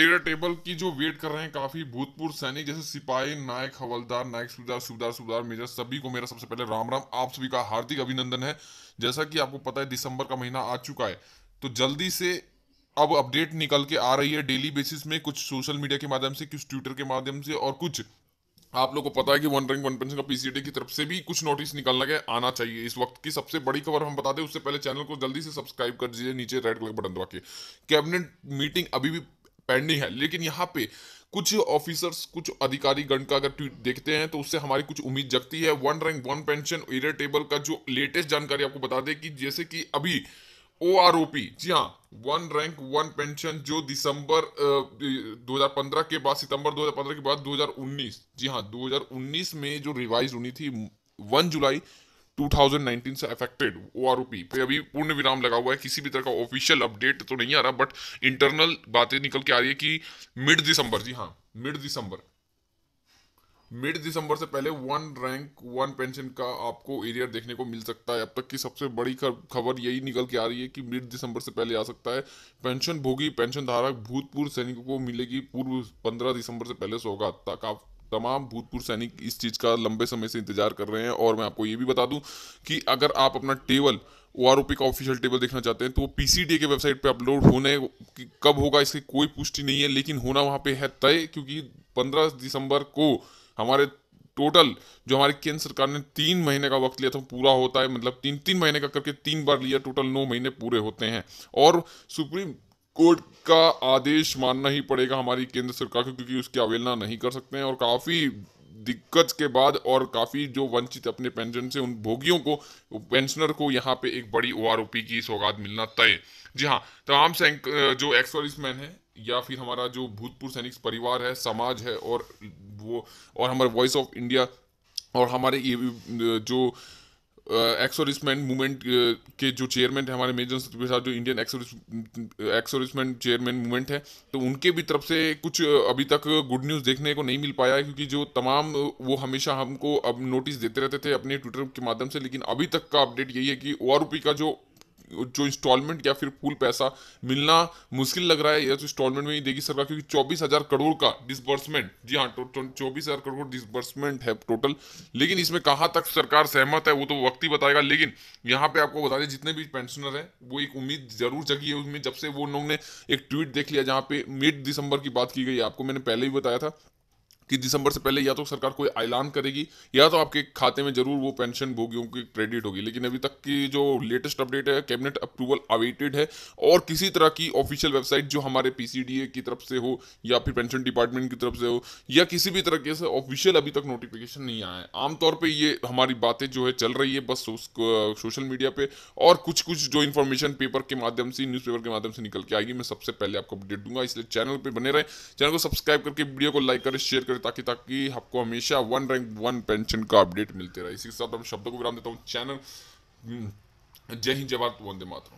air table की जो wait कर रहे हैं काफी भूतपूर्व सैनिक जैसे सिपाही नायक हवलदार नायक सूबेदार सूबेदार सूबेदार मेजर सभी को मेरा सबसे पहले राम राम आप सभी का हार्दिक अभिनंदन है जैसा कि आपको पता है दिसंबर का महीना आ चुका है तो जल्दी से अब अपडेट निकल के आ रही है डेली बेसिस में कुछ सोशल मीडिया के माध्यम से कुछ ट्विटर के माध्यम से और कुछ आप लोग को पता है कि वन रैंक वन पेंशन का पीसीडी की तरफ से भी कुछ नोटिस निकलना के आना चाहिए इस वक्त की सबसे बड़ी खबर हम बता दें उससे पहले चैनल को जल्दी से सब्सक्राइब कर दीजिए नीचे रेड कलर बटन दबा के कैबिनेट मीटिंग अभी भी पेंडिंग है लेकिन यहाँ पे कुछ ऑफिसर्स कुछ अधिकारी गण का अगर ट्वीट देखते हैं तो उससे हमारी कुछ उम्मीद जगती है one rank one pension arrear table का जो लेटेस्ट जानकारी आपको बता दें कि जैसे कि अभी O R O P G हाँ वन रैंक वन पेंशन जो दिसंबर 2015 के बाद सितंबर 2015 के बाद 2019 जी हाँ 2019 में जो रिवाइज होनी थी वन जुलाई 2019 से अफेक्टेड ओ आर ओ पे अभी पूर्ण विराम लगा हुआ है किसी भी तरह का ऑफिशियल अपडेट तो नहीं आ रहा बट इंटरनल बातें निकल के आ रही है कि मिड दिसंबर जी हाँ मिड दिसंबर मिड दिसंबर से पहले वन रैंक वन पेंशन का आपको एरियर देखने को मिल सकता है अब तक की सबसे बड़ी खबर यही निकल के आ रही है कि मिड दिसंबर से पहले आ सकता है पेंशन भोगी पेंशन धारक भूतपूर्व सैनिकों को मिलेगी पूर्व पंद्रह दिसंबर से पहले सौगात तक आप तमाम भूतपूर्व सैनिक इस चीज़ का लंबे समय से इंतजार कर रहे हैं और मैं आपको ये भी बता दूं कि अगर आप अपना टेबल ओ आर का ऑफिशियल टेबल देखना चाहते हैं तो वो पी के वेबसाइट पे अपलोड होने की कब होगा इसकी कोई पुष्टि नहीं है लेकिन होना वहाँ पे है तय क्योंकि 15 दिसंबर को हमारे टोटल जो हमारी केंद्र सरकार ने तीन महीने का वक्त लिया था पूरा होता है मतलब तीन तीन महीने का करके तीन बार लिया टोटल नौ महीने पूरे होते हैं और सुप्रीम कोर्ट का आदेश मानना ही पड़ेगा हमारी केंद्र सरकार को क्योंकि उसकी अवहेलना नहीं कर सकते हैं और काफ़ी दिक्कत के बाद और काफ़ी जो वंचित अपने पेंशन से उन भोगियों को पेंशनर को यहाँ पे एक बड़ी ओ की सौगात मिलना तय जी हाँ तमाम तो जो एक्स सर्विसमैन है या फिर हमारा जो भूतपूर्व सैनिक परिवार है समाज है और वो और हमारे वॉइस ऑफ इंडिया और हमारे ये जो एक्सोरिसमेंट मूवमेंट के जो चेयरमैन है हमारे मेजर के प्रसाद जो इंडियन एक्सोरिसमेंट चेयरमैन मूवमेंट है तो उनके भी तरफ से कुछ अभी तक गुड न्यूज़ देखने को नहीं मिल पाया है क्योंकि जो तमाम वो हमेशा हमको अब नोटिस देते रहते थे अपने ट्विटर के माध्यम से लेकिन अभी तक का अपडेट यही है कि ओ का जो जो इंस्टॉलमेंट या फिर फुल पैसा मिलना मुश्किल लग रहा है या तो इंस्टॉलमेंट में ही देगी सरकार क्योंकि चौबीस हजार करोड़ का डिसबर्समेंट जी हाँ तो चौबीस हजार करोड़ डिसबर्समेंट है टोटल लेकिन इसमें कहाँ तक सरकार सहमत है वो तो वक्त ही बताएगा लेकिन यहाँ पे आपको बता दें जितने भी पेंशनर हैं वो एक उम्मीद जरूर जगी है उसमें जब से वो लोगों ने एक ट्वीट देख लिया जहाँ पे मिड दिसंबर की बात की गई आपको मैंने पहले ही बताया था कि दिसंबर से पहले या तो सरकार कोई ऐलान करेगी या तो आपके खाते में जरूर वो पेंशन भोगियों की क्रेडिट होगी लेकिन अभी तक की जो लेटेस्ट अपडेट है कैबिनेट अप्रूवल अवेटेड है और किसी तरह की ऑफिशियल वेबसाइट जो हमारे पीसीडीए की तरफ से हो या फिर पेंशन डिपार्टमेंट की तरफ से हो या किसी भी तरीके से ऑफिशियल अभी तक नोटिफिकेशन नहीं आया है आमतौर पर ये हमारी बातें जो है चल रही है बस सोशल मीडिया पर और कुछ कुछ जो इन्फॉर्मेशन पेपर के माध्यम से न्यूज़पेपर के माध्यम से निकल के आएगी मैं सबसे पहले आपको अपडेट दूंगा इसलिए चैनल पर बने रहे चैनल को सब्सक्राइब करके वीडियो को लाइक करें शेयर करें करें ताकि ताकि आपको हमेशा वन रैंक वन पेंशन का अपडेट मिलते रहे इसी के साथ हम शब्दों को विराम देता हूँ चैनल हम्म, जय हिंद जवाब वंदे मातरम